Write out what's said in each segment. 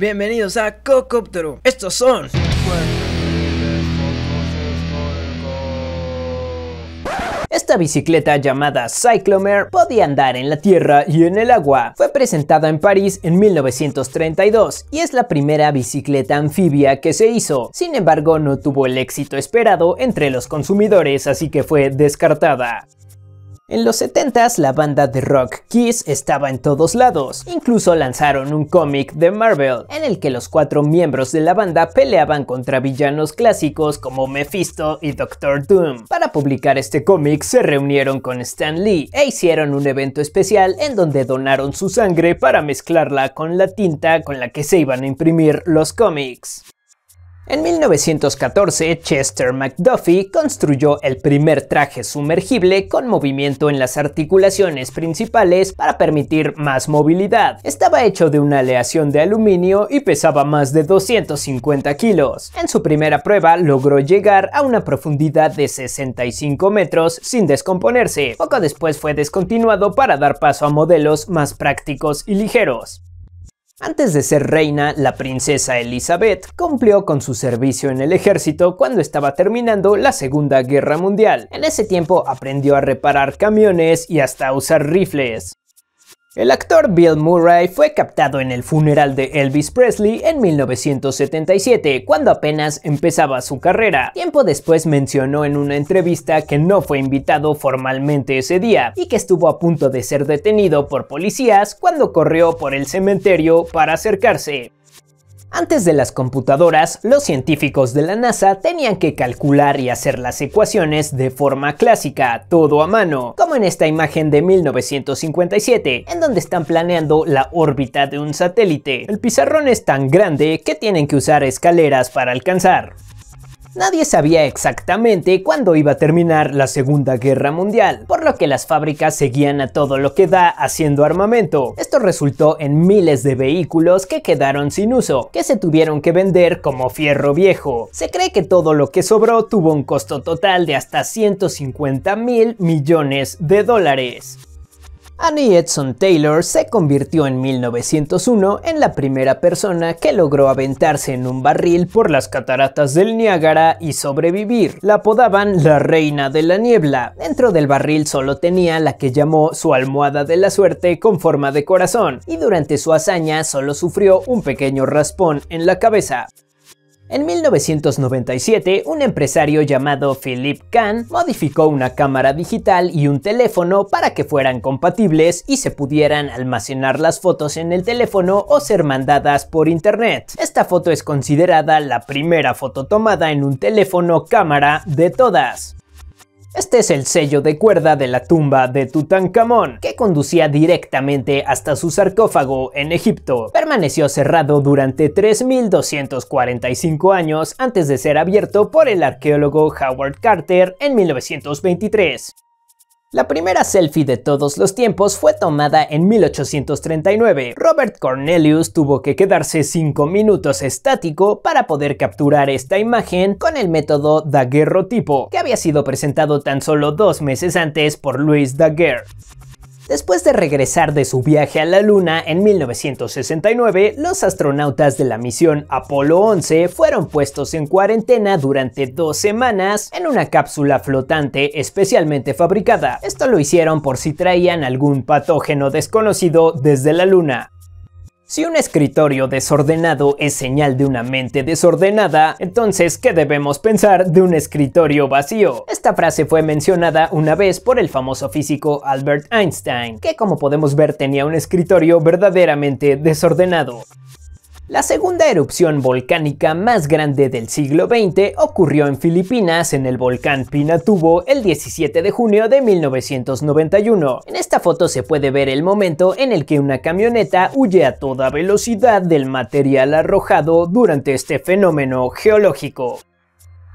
Bienvenidos a Cocóptero. Estos son. Esta bicicleta llamada Cyclomer podía andar en la tierra y en el agua. Fue presentada en París en 1932 y es la primera bicicleta anfibia que se hizo. Sin embargo, no tuvo el éxito esperado entre los consumidores, así que fue descartada. En los 70s la banda de rock Kiss estaba en todos lados, incluso lanzaron un cómic de Marvel, en el que los cuatro miembros de la banda peleaban contra villanos clásicos como Mephisto y Doctor Doom. Para publicar este cómic se reunieron con Stan Lee e hicieron un evento especial en donde donaron su sangre para mezclarla con la tinta con la que se iban a imprimir los cómics. En 1914, Chester McDuffie construyó el primer traje sumergible con movimiento en las articulaciones principales para permitir más movilidad. Estaba hecho de una aleación de aluminio y pesaba más de 250 kilos. En su primera prueba logró llegar a una profundidad de 65 metros sin descomponerse. Poco después fue descontinuado para dar paso a modelos más prácticos y ligeros. Antes de ser reina, la princesa Elizabeth cumplió con su servicio en el ejército cuando estaba terminando la Segunda Guerra Mundial. En ese tiempo aprendió a reparar camiones y hasta a usar rifles. El actor Bill Murray fue captado en el funeral de Elvis Presley en 1977, cuando apenas empezaba su carrera. Tiempo después mencionó en una entrevista que no fue invitado formalmente ese día y que estuvo a punto de ser detenido por policías cuando corrió por el cementerio para acercarse. Antes de las computadoras, los científicos de la NASA tenían que calcular y hacer las ecuaciones de forma clásica, todo a mano, como en esta imagen de 1957, en donde están planeando la órbita de un satélite. El pizarrón es tan grande que tienen que usar escaleras para alcanzar nadie sabía exactamente cuándo iba a terminar la Segunda Guerra Mundial, por lo que las fábricas seguían a todo lo que da haciendo armamento. Esto resultó en miles de vehículos que quedaron sin uso, que se tuvieron que vender como fierro viejo. Se cree que todo lo que sobró tuvo un costo total de hasta 150 mil millones de dólares. Annie Edson Taylor se convirtió en 1901 en la primera persona que logró aventarse en un barril por las cataratas del Niágara y sobrevivir. La apodaban la reina de la niebla. Dentro del barril solo tenía la que llamó su almohada de la suerte con forma de corazón y durante su hazaña solo sufrió un pequeño raspón en la cabeza. En 1997, un empresario llamado Philip Kahn modificó una cámara digital y un teléfono para que fueran compatibles y se pudieran almacenar las fotos en el teléfono o ser mandadas por internet. Esta foto es considerada la primera foto tomada en un teléfono cámara de todas. Este es el sello de cuerda de la tumba de Tutankamón, que conducía directamente hasta su sarcófago en Egipto. Permaneció cerrado durante 3.245 años antes de ser abierto por el arqueólogo Howard Carter en 1923. La primera selfie de todos los tiempos fue tomada en 1839. Robert Cornelius tuvo que quedarse 5 minutos estático para poder capturar esta imagen con el método daguerrotipo, que había sido presentado tan solo dos meses antes por Louis Daguerre. Después de regresar de su viaje a la Luna en 1969, los astronautas de la misión Apolo 11 fueron puestos en cuarentena durante dos semanas en una cápsula flotante especialmente fabricada. Esto lo hicieron por si traían algún patógeno desconocido desde la Luna. Si un escritorio desordenado es señal de una mente desordenada, entonces, ¿qué debemos pensar de un escritorio vacío? Esta frase fue mencionada una vez por el famoso físico Albert Einstein, que como podemos ver tenía un escritorio verdaderamente desordenado. La segunda erupción volcánica más grande del siglo XX ocurrió en Filipinas en el volcán Pinatubo el 17 de junio de 1991. En esta foto se puede ver el momento en el que una camioneta huye a toda velocidad del material arrojado durante este fenómeno geológico.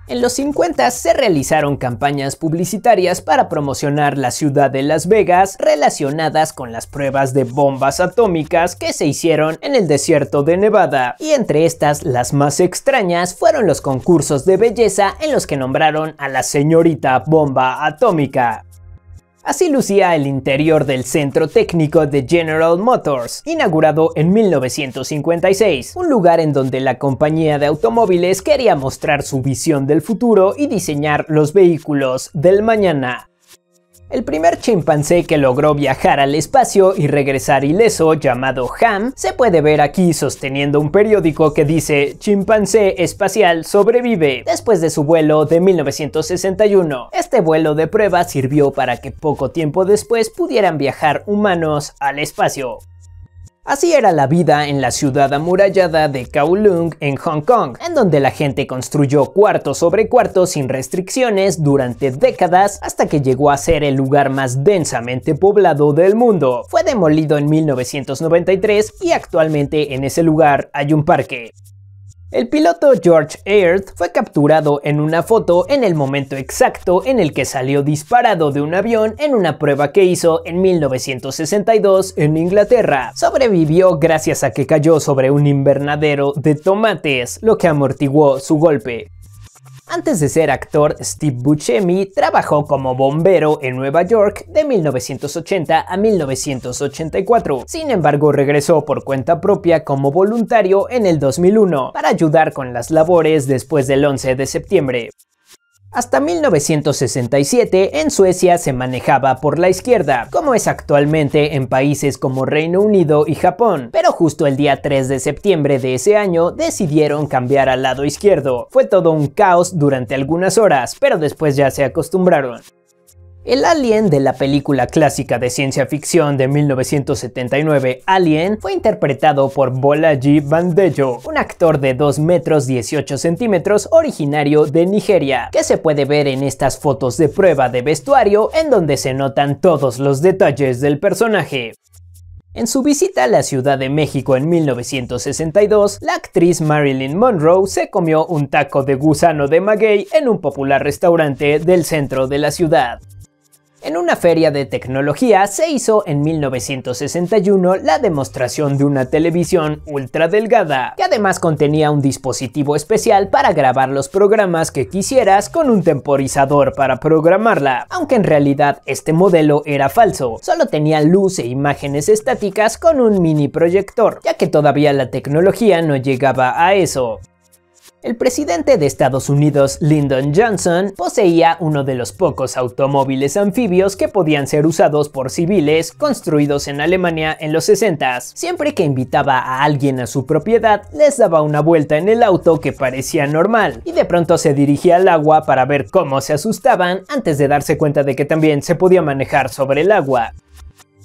En los 50 se realizaron campañas publicitarias para promocionar la ciudad de Las Vegas relacionadas con las pruebas de bombas atómicas que se hicieron en el desierto de Nevada, y entre estas las más extrañas fueron los concursos de belleza en los que nombraron a la señorita bomba atómica. Así lucía el interior del centro técnico de General Motors, inaugurado en 1956, un lugar en donde la compañía de automóviles quería mostrar su visión del futuro y diseñar los vehículos del mañana. El primer chimpancé que logró viajar al espacio y regresar ileso, llamado Ham, se puede ver aquí sosteniendo un periódico que dice Chimpancé espacial sobrevive después de su vuelo de 1961. Este vuelo de prueba sirvió para que poco tiempo después pudieran viajar humanos al espacio. Así era la vida en la ciudad amurallada de Kowloon en Hong Kong, en donde la gente construyó cuarto sobre cuarto sin restricciones durante décadas hasta que llegó a ser el lugar más densamente poblado del mundo. Fue demolido en 1993 y actualmente en ese lugar hay un parque. El piloto George Aird fue capturado en una foto en el momento exacto en el que salió disparado de un avión en una prueba que hizo en 1962 en Inglaterra. Sobrevivió gracias a que cayó sobre un invernadero de tomates, lo que amortiguó su golpe. Antes de ser actor, Steve Buscemi trabajó como bombero en Nueva York de 1980 a 1984. Sin embargo, regresó por cuenta propia como voluntario en el 2001 para ayudar con las labores después del 11 de septiembre. Hasta 1967 en Suecia se manejaba por la izquierda, como es actualmente en países como Reino Unido y Japón, pero justo el día 3 de septiembre de ese año decidieron cambiar al lado izquierdo. Fue todo un caos durante algunas horas, pero después ya se acostumbraron. El alien de la película clásica de ciencia ficción de 1979, Alien, fue interpretado por Bolaji Bandejo, un actor de 2 metros 18 centímetros originario de Nigeria, que se puede ver en estas fotos de prueba de vestuario en donde se notan todos los detalles del personaje. En su visita a la Ciudad de México en 1962, la actriz Marilyn Monroe se comió un taco de gusano de maguey en un popular restaurante del centro de la ciudad. En una feria de tecnología se hizo en 1961 la demostración de una televisión ultra delgada, que además contenía un dispositivo especial para grabar los programas que quisieras con un temporizador para programarla, aunque en realidad este modelo era falso, solo tenía luz e imágenes estáticas con un mini proyector, ya que todavía la tecnología no llegaba a eso. El presidente de Estados Unidos, Lyndon Johnson, poseía uno de los pocos automóviles anfibios que podían ser usados por civiles construidos en Alemania en los 60 Siempre que invitaba a alguien a su propiedad, les daba una vuelta en el auto que parecía normal, y de pronto se dirigía al agua para ver cómo se asustaban antes de darse cuenta de que también se podía manejar sobre el agua.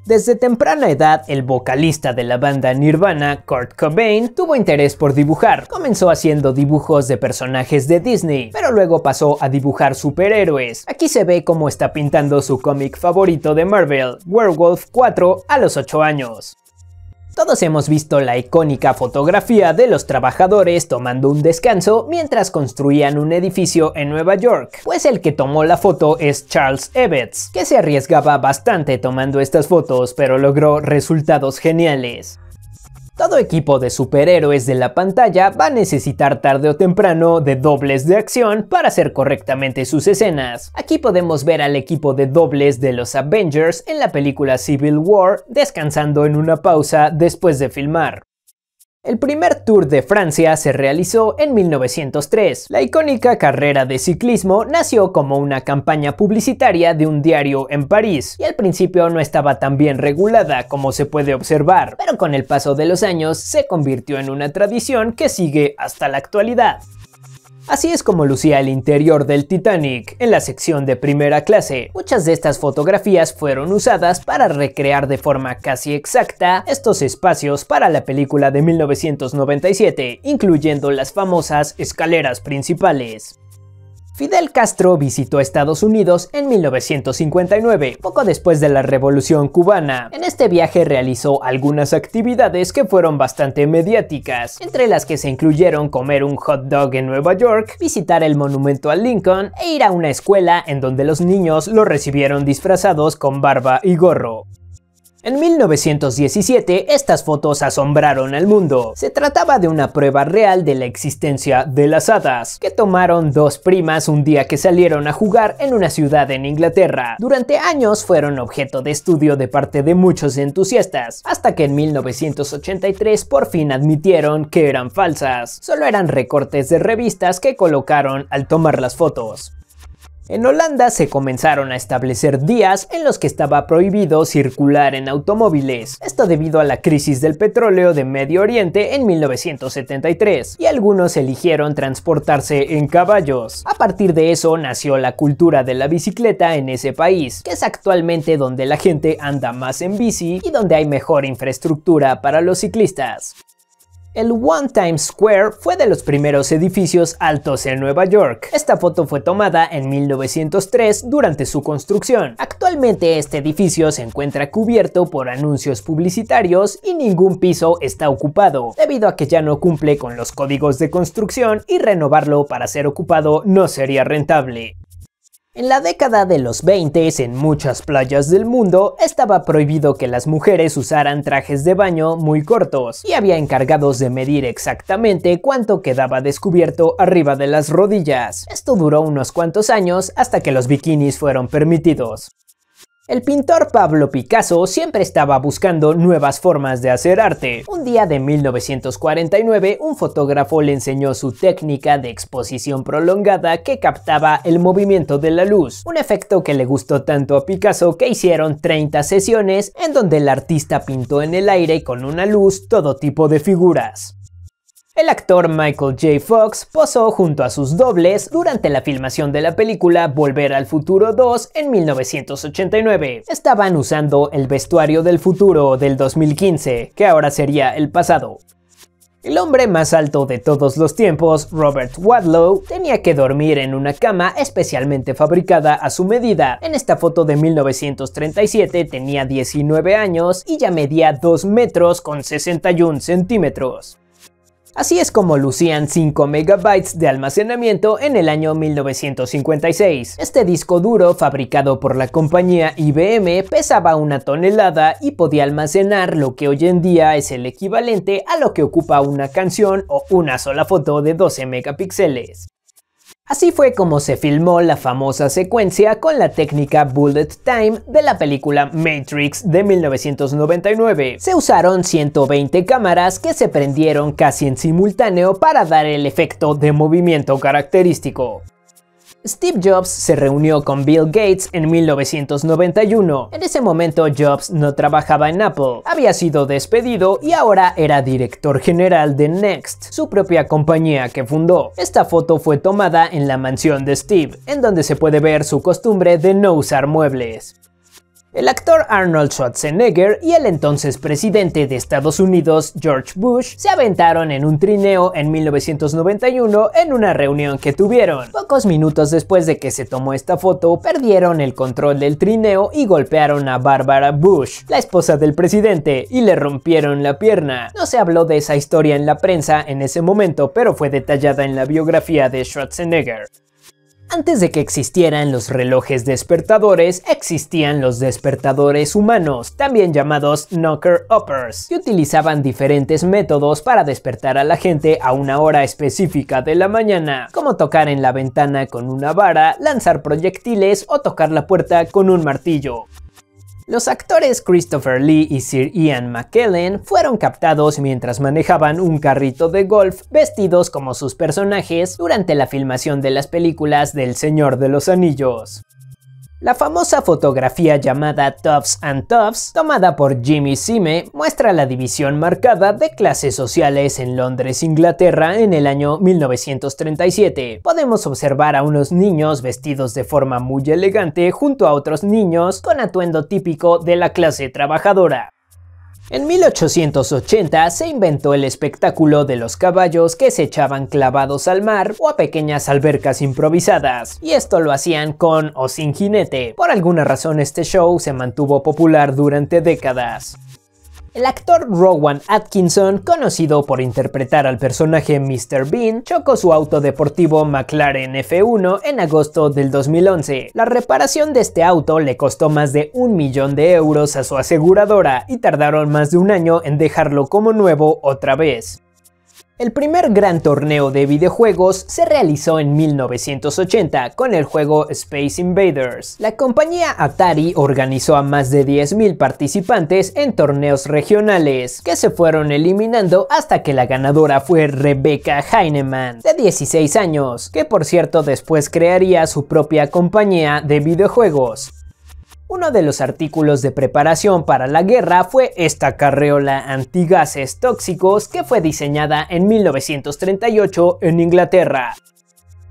Desde temprana edad, el vocalista de la banda Nirvana, Kurt Cobain, tuvo interés por dibujar. Comenzó haciendo dibujos de personajes de Disney, pero luego pasó a dibujar superhéroes. Aquí se ve cómo está pintando su cómic favorito de Marvel, Werewolf 4, a los 8 años. Todos hemos visto la icónica fotografía de los trabajadores tomando un descanso mientras construían un edificio en Nueva York, pues el que tomó la foto es Charles Ebbets, que se arriesgaba bastante tomando estas fotos pero logró resultados geniales. Todo equipo de superhéroes de la pantalla va a necesitar tarde o temprano de dobles de acción para hacer correctamente sus escenas. Aquí podemos ver al equipo de dobles de los Avengers en la película Civil War descansando en una pausa después de filmar. El primer Tour de Francia se realizó en 1903. La icónica carrera de ciclismo nació como una campaña publicitaria de un diario en París y al principio no estaba tan bien regulada como se puede observar, pero con el paso de los años se convirtió en una tradición que sigue hasta la actualidad. Así es como lucía el interior del Titanic en la sección de primera clase. Muchas de estas fotografías fueron usadas para recrear de forma casi exacta estos espacios para la película de 1997, incluyendo las famosas escaleras principales. Fidel Castro visitó Estados Unidos en 1959, poco después de la Revolución cubana. En este viaje realizó algunas actividades que fueron bastante mediáticas, entre las que se incluyeron comer un hot dog en Nueva York, visitar el monumento a Lincoln e ir a una escuela en donde los niños lo recibieron disfrazados con barba y gorro. En 1917, estas fotos asombraron al mundo. Se trataba de una prueba real de la existencia de las hadas, que tomaron dos primas un día que salieron a jugar en una ciudad en Inglaterra. Durante años fueron objeto de estudio de parte de muchos entusiastas, hasta que en 1983 por fin admitieron que eran falsas. Solo eran recortes de revistas que colocaron al tomar las fotos. En Holanda se comenzaron a establecer días en los que estaba prohibido circular en automóviles, esto debido a la crisis del petróleo de Medio Oriente en 1973, y algunos eligieron transportarse en caballos. A partir de eso nació la cultura de la bicicleta en ese país, que es actualmente donde la gente anda más en bici y donde hay mejor infraestructura para los ciclistas. El One Time Square fue de los primeros edificios altos en Nueva York. Esta foto fue tomada en 1903 durante su construcción. Actualmente este edificio se encuentra cubierto por anuncios publicitarios y ningún piso está ocupado, debido a que ya no cumple con los códigos de construcción y renovarlo para ser ocupado no sería rentable. En la década de los 20, en muchas playas del mundo, estaba prohibido que las mujeres usaran trajes de baño muy cortos, y había encargados de medir exactamente cuánto quedaba descubierto arriba de las rodillas. Esto duró unos cuantos años hasta que los bikinis fueron permitidos. El pintor Pablo Picasso siempre estaba buscando nuevas formas de hacer arte. Un día de 1949, un fotógrafo le enseñó su técnica de exposición prolongada que captaba el movimiento de la luz, un efecto que le gustó tanto a Picasso que hicieron 30 sesiones en donde el artista pintó en el aire con una luz todo tipo de figuras. El actor Michael J. Fox posó junto a sus dobles durante la filmación de la película Volver al Futuro 2 en 1989. Estaban usando el vestuario del futuro del 2015, que ahora sería el pasado. El hombre más alto de todos los tiempos, Robert Wadlow, tenía que dormir en una cama especialmente fabricada a su medida. En esta foto de 1937 tenía 19 años y ya medía 2 metros con 61 centímetros. Así es como lucían 5 megabytes de almacenamiento en el año 1956. Este disco duro, fabricado por la compañía IBM, pesaba una tonelada y podía almacenar lo que hoy en día es el equivalente a lo que ocupa una canción o una sola foto de 12 megapíxeles. Así fue como se filmó la famosa secuencia con la técnica Bullet Time de la película Matrix de 1999. Se usaron 120 cámaras que se prendieron casi en simultáneo para dar el efecto de movimiento característico. Steve Jobs se reunió con Bill Gates en 1991. En ese momento Jobs no trabajaba en Apple, había sido despedido y ahora era director general de Next, su propia compañía que fundó. Esta foto fue tomada en la mansión de Steve, en donde se puede ver su costumbre de no usar muebles. El actor Arnold Schwarzenegger y el entonces presidente de Estados Unidos, George Bush, se aventaron en un trineo en 1991 en una reunión que tuvieron. Pocos minutos después de que se tomó esta foto, perdieron el control del trineo y golpearon a Barbara Bush, la esposa del presidente, y le rompieron la pierna. No se habló de esa historia en la prensa en ese momento, pero fue detallada en la biografía de Schwarzenegger. Antes de que existieran los relojes despertadores, existían los despertadores humanos, también llamados knocker-uppers, que utilizaban diferentes métodos para despertar a la gente a una hora específica de la mañana, como tocar en la ventana con una vara, lanzar proyectiles o tocar la puerta con un martillo. Los actores Christopher Lee y Sir Ian McKellen fueron captados mientras manejaban un carrito de golf vestidos como sus personajes durante la filmación de las películas del Señor de los Anillos. La famosa fotografía llamada Tufts and Tufts, tomada por Jimmy Sime, muestra la división marcada de clases sociales en Londres, Inglaterra, en el año 1937. Podemos observar a unos niños vestidos de forma muy elegante junto a otros niños con atuendo típico de la clase trabajadora. En 1880 se inventó el espectáculo de los caballos que se echaban clavados al mar o a pequeñas albercas improvisadas, y esto lo hacían con o sin jinete. Por alguna razón este show se mantuvo popular durante décadas. El actor Rowan Atkinson, conocido por interpretar al personaje Mr. Bean, chocó su auto deportivo McLaren F1 en agosto del 2011. La reparación de este auto le costó más de un millón de euros a su aseguradora y tardaron más de un año en dejarlo como nuevo otra vez. El primer gran torneo de videojuegos se realizó en 1980 con el juego Space Invaders. La compañía Atari organizó a más de 10.000 participantes en torneos regionales, que se fueron eliminando hasta que la ganadora fue Rebecca Heinemann, de 16 años, que por cierto después crearía su propia compañía de videojuegos. Uno de los artículos de preparación para la guerra fue esta carreola antigases tóxicos que fue diseñada en 1938 en Inglaterra.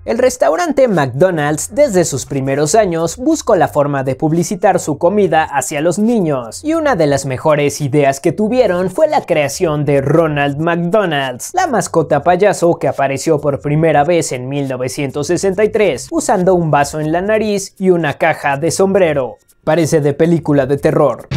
El restaurante McDonald's desde sus primeros años buscó la forma de publicitar su comida hacia los niños, y una de las mejores ideas que tuvieron fue la creación de Ronald McDonald's, la mascota payaso que apareció por primera vez en 1963, usando un vaso en la nariz y una caja de sombrero. Parece de película de terror.